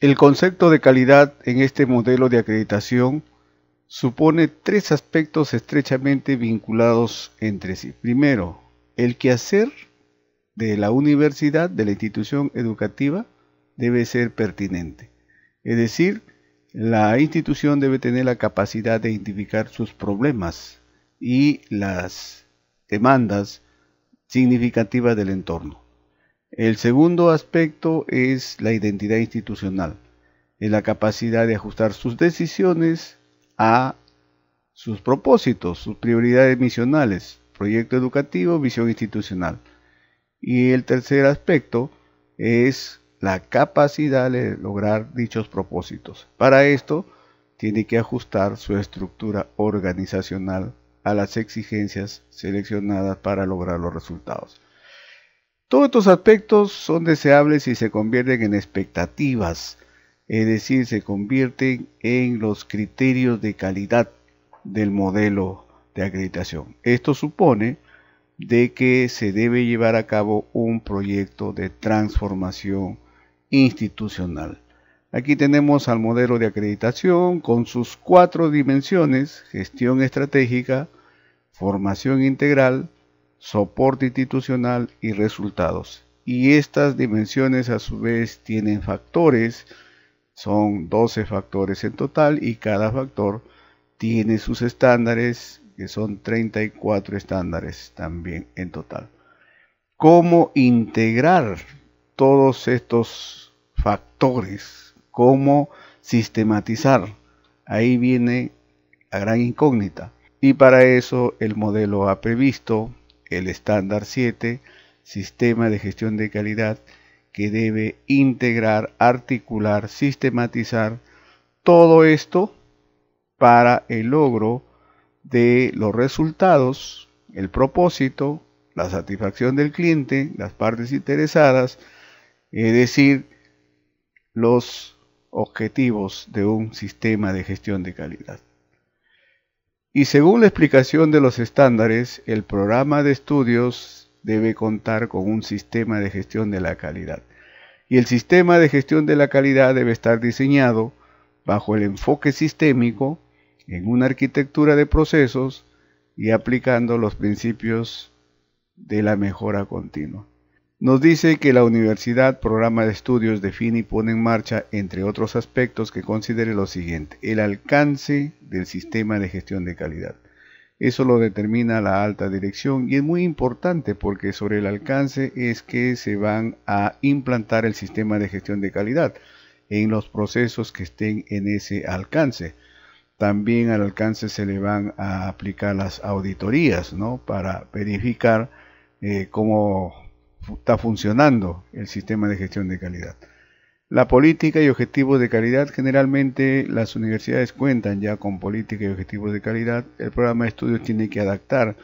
El concepto de calidad en este modelo de acreditación supone tres aspectos estrechamente vinculados entre sí. Primero, el quehacer de la universidad, de la institución educativa, debe ser pertinente. Es decir, la institución debe tener la capacidad de identificar sus problemas y las demandas significativas del entorno. El segundo aspecto es la identidad institucional, es la capacidad de ajustar sus decisiones a sus propósitos, sus prioridades misionales, proyecto educativo, visión institucional. Y el tercer aspecto es la capacidad de lograr dichos propósitos. Para esto, tiene que ajustar su estructura organizacional a las exigencias seleccionadas para lograr los resultados. Todos estos aspectos son deseables y se convierten en expectativas, es decir, se convierten en los criterios de calidad del modelo de acreditación. Esto supone de que se debe llevar a cabo un proyecto de transformación institucional. Aquí tenemos al modelo de acreditación con sus cuatro dimensiones, gestión estratégica, formación integral, soporte institucional y resultados. Y estas dimensiones a su vez tienen factores, son 12 factores en total y cada factor tiene sus estándares, que son 34 estándares también en total. ¿Cómo integrar todos estos factores? ¿Cómo sistematizar? Ahí viene la gran incógnita. Y para eso el modelo ha previsto el estándar 7, sistema de gestión de calidad, que debe integrar, articular, sistematizar todo esto para el logro de los resultados, el propósito, la satisfacción del cliente, las partes interesadas, es decir, los objetivos de un sistema de gestión de calidad. Y según la explicación de los estándares, el programa de estudios debe contar con un sistema de gestión de la calidad. Y el sistema de gestión de la calidad debe estar diseñado bajo el enfoque sistémico en una arquitectura de procesos y aplicando los principios de la mejora continua. Nos dice que la universidad, programa de estudios, define y pone en marcha, entre otros aspectos, que considere lo siguiente, el alcance del sistema de gestión de calidad. Eso lo determina la alta dirección y es muy importante porque sobre el alcance es que se van a implantar el sistema de gestión de calidad en los procesos que estén en ese alcance. También al alcance se le van a aplicar las auditorías, ¿no? Para verificar eh, cómo está funcionando el sistema de gestión de calidad. La política y objetivos de calidad, generalmente las universidades cuentan ya con política y objetivos de calidad, el programa de estudios tiene que adaptar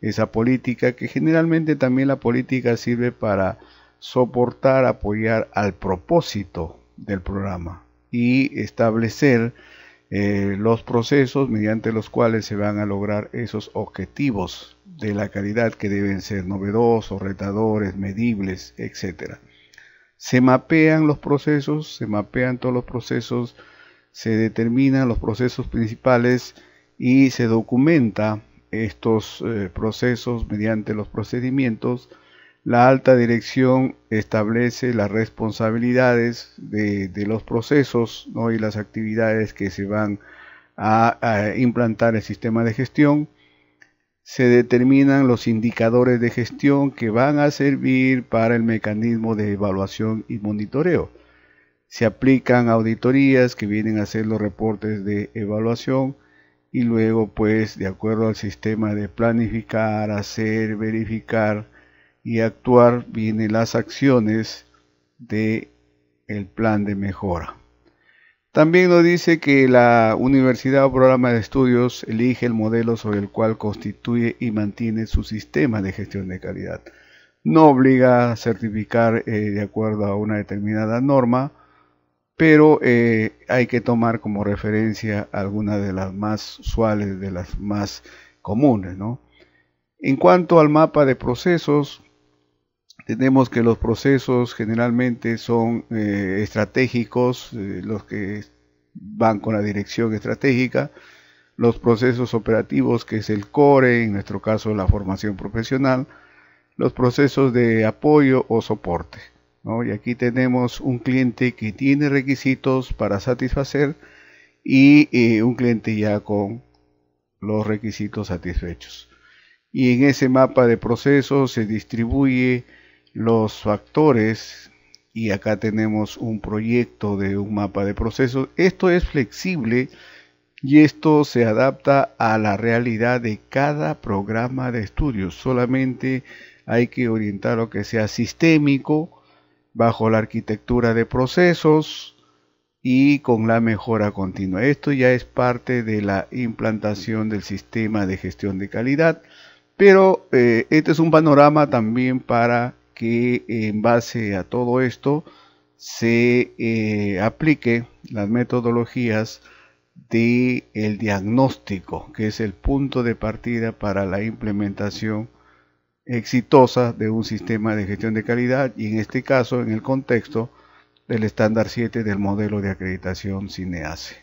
esa política, que generalmente también la política sirve para soportar, apoyar al propósito del programa y establecer eh, los procesos mediante los cuales se van a lograr esos objetivos de la calidad que deben ser novedosos, retadores, medibles, etc. Se mapean los procesos, se mapean todos los procesos, se determinan los procesos principales y se documenta estos eh, procesos mediante los procedimientos la alta dirección establece las responsabilidades de, los procesos y las actividades que se van a, implantar implantar el sistema de gestión. Se determinan los indicadores de gestión que van a servir para el mecanismo de evaluación y monitoreo. Se aplican auditorías que vienen a ser los reportes de evaluación y luego pues de acuerdo al sistema de planificar, hacer, verificar, y actuar vienen las acciones de el plan de mejora. También nos dice que la universidad o programa de estudios elige el modelo sobre el cual constituye y mantiene su sistema de gestión de calidad. No obliga a certificar eh, de acuerdo a una determinada norma, pero eh, hay que tomar como referencia algunas de las más usuales, de las más comunes. En cuanto al mapa de procesos, tenemos que los procesos generalmente son eh, estratégicos, eh, los que van con la dirección estratégica, los procesos operativos, que es el core, en nuestro caso la formación profesional, los procesos de apoyo o soporte. Y aquí tenemos un cliente que tiene requisitos para satisfacer y eh, un cliente ya con los requisitos satisfechos. Y en ese mapa de procesos se distribuye los factores y acá tenemos un proyecto de un mapa de procesos. Esto es flexible y esto se adapta a la realidad de cada programa de estudios, Solamente hay que orientarlo que sea sistémico bajo la arquitectura de procesos y con la mejora continua. Esto ya es parte de la implantación del sistema de gestión de calidad, pero eh, este es un panorama también para que en base a todo esto se eh, aplique las metodologías de diagnóstico, que es el punto de partida para la implementación exitosa de un sistema de gestión de calidad y en este caso en el contexto del estándar 7 del modelo de acreditación CINEACE.